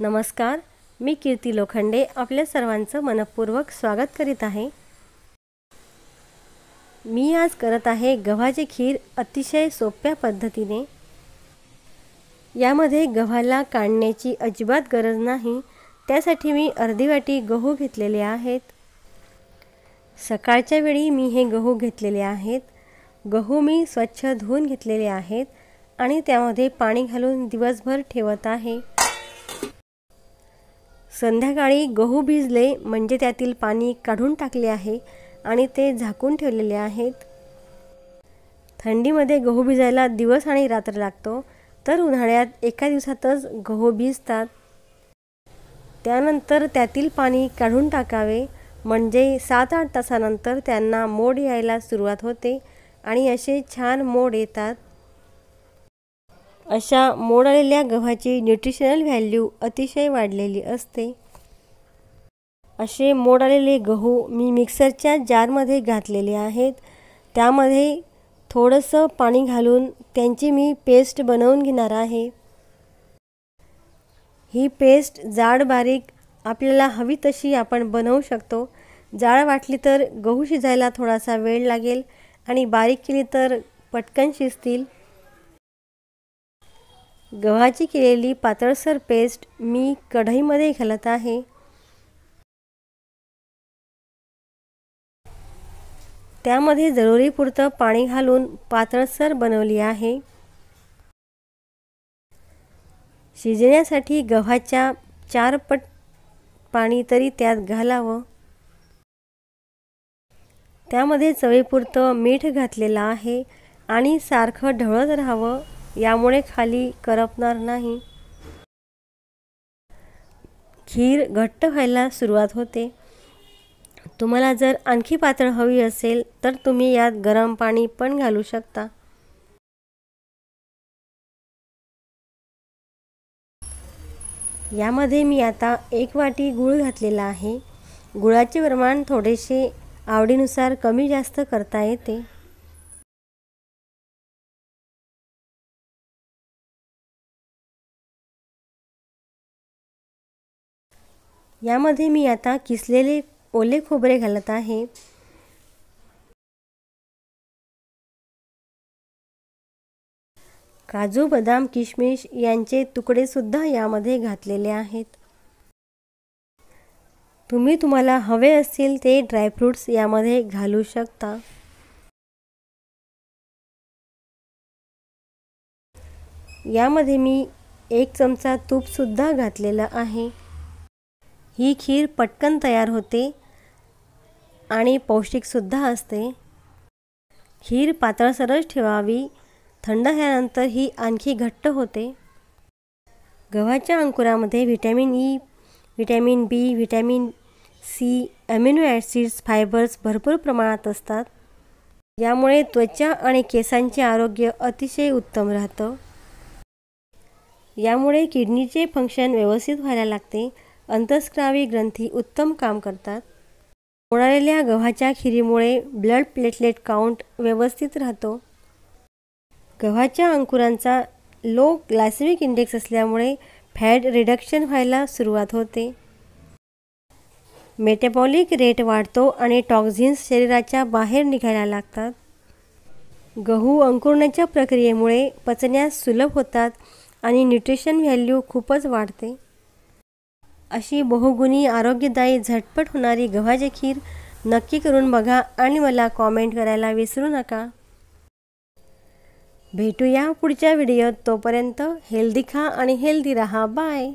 नमस्कार मी कीर्ती लोखंडे आपल्या सर्वांचं मनपूर्वक स्वागत करीत आहे मी आज करत आहे गव्हाचे खीर अतिशय सोप्या पद्धतीने यामध्ये गव्हाला काढण्याची अजिबात गरज नाही त्यासाठी मी अर्धी वाटी गहू घेतलेले आहेत सकाळच्या वेळी मी हे गहू घेतलेले आहेत गहू मी स्वच्छ धुवून घेतलेले आहेत आणि त्यामध्ये पाणी घालून दिवसभर ठेवत आहे संध्याकाळी गहू भिजले म्हणजे त्यातील पाणी काढून टाकले आहे आणि ते झाकून ठेवलेले आहेत थंडीमध्ये गहू भिजायला दिवस आणि रात्र लागतो तर उन्हाळ्यात एका दिवसातच गहू भिजतात त्यानंतर त्यातील पाणी काढून टाकावे म्हणजे सात आठ तासानंतर त्यांना मोड यायला सुरुवात होते आणि असे छान मोड येतात अशा मोडलेल्या गव्हाची न्यूट्रिशनल व्हॅल्यू अतिशय वाढलेली असते असे आलेले गहू मी मिक्सरच्या जारमध्ये घातलेले आहेत त्यामध्ये थोडंसं पाणी घालून त्यांची मी पेस्ट बनवून घेणार आहे ही पेस्ट जाड बारीक आपल्याला हवी तशी आपण बनवू शकतो जाळ वाटली तर गहू शिजायला थोडासा वेळ लागेल आणि बारीक केली तर पटकन शिजतील गव्हाची केलेली पातळसर पेस्ट मी कढईमध्ये घालत आहे त्यामध्ये जरुरीपुरतं पाणी घालून पातळसर बनवली आहे शिजण्यासाठी गव्हाच्या चार पट पाणी तरी त्यात घालावं त्यामध्ये चवीपुरतं मीठ घातलेलं आहे आणि सारखं ढवळत राहावं यामुळे खाली करपणार नाही खीर घट्ट व्हायला सुरुवात होते तुम्हाला जर आणखी पातळ हवी असेल तर तुम्ही यात गरम पाणी पण घालू शकता यामध्ये मी आता एक वाटी गूळ घातलेला आहे गुळाचे प्रमाण थोडेसे आवडीनुसार कमी जास्त करता येते यामध्ये मी आता किसलेले ओले खोबरे घालत आहे काजू बदाम किशमिश यांचे तुकडे सुद्धा यामध्ये घातलेले आहेत तुम्ही तुम्हाला हवे असतील ते ड्रायफ्रूट्स यामध्ये घालू शकता यामध्ये मी एक चमचा सुद्धा घातलेला आहे ही खीर पटकन तयार होते आणि पौष्टिकसुद्धा असते खीर पातळसरच ठेवावी थंड झाल्यानंतर ही आणखी घट्ट होते गव्हाच्या अंकुरामध्ये vitamin E vitamin B vitamin C amino acids fibres भरपूर प्रमाणात असतात यामुळे त्वचा आणि केसांचे आरोग्य अतिशय उत्तम राहतं यामुळे किडनीचे फंक्शन व्यवस्थित व्हायला लागते अंतस्क्रावी ग्रंथी उत्तम काम करतात होणारेल्या गव्हाच्या खिरीमुळे ब्लड प्लेटलेट काउंट व्यवस्थित राहतो गव्हाच्या अंकुरांचा लो ग्लायसेमिक इंडेक्स असल्यामुळे फॅट रिडक्शन व्हायला सुरुवात होते मेटाबॉलिक रेट वाढतो आणि टॉक्झिन्स शरीराच्या बाहेर निघायला लागतात गहू अंकुरण्याच्या प्रक्रियेमुळे पचण्यास सुलभ होतात आणि न्यूट्रिशन व्हॅल्यू खूपच वाढते अशी बहुगुणी आरोग्यदायी झटपट होणारी गव्हाची खीर नक्की करून बघा आणि मला कॉमेंट करायला विसरू नका भेटूया पुढच्या व्हिडिओत तोपर्यंत हेल्दी खा आणि हेल्दी रहा बाय